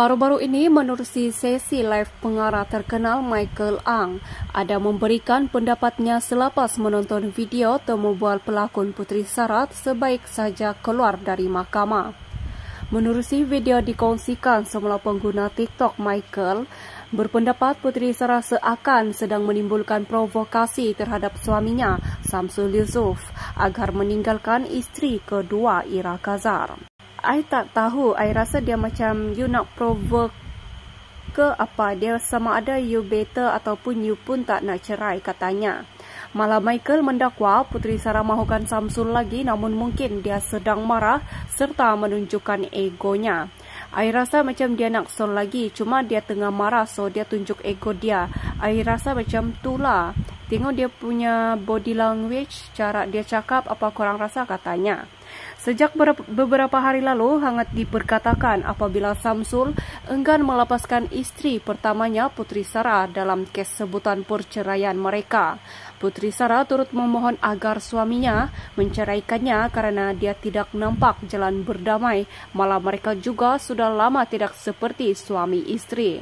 Baru-baru ini menerusi sesi live pengarah terkenal Michael Ang ada memberikan pendapatnya selepas menonton video temubual pelakon Putri Sarat sebaik saja keluar dari mahkamah. Menerusi video dikongsikan semula pengguna TikTok Michael berpendapat Putri Sarat seakan sedang menimbulkan provokasi terhadap suaminya Samsul Yusuf agar meninggalkan istri kedua Ira Kazar. I tak tahu. I rasa dia macam you nak provoke ke apa. Dia sama ada you better ataupun you pun tak nak cerai katanya. Malah Michael mendakwa Putri Sarah mahukan Samsul lagi namun mungkin dia sedang marah serta menunjukkan egonya. I rasa macam dia nak sol lagi cuma dia tengah marah so dia tunjuk ego dia. I rasa macam tu lah. Tengok dia punya body language, cara dia cakap, apa korang rasa katanya. Sejak beberapa hari lalu, hangat diperkatakan apabila Samsul enggan melepaskan istri pertamanya Putri Sarah dalam kes sebutan perceraian mereka. Putri Sarah turut memohon agar suaminya menceraikannya karena dia tidak nampak jalan berdamai, malah mereka juga sudah lama tidak seperti suami istri.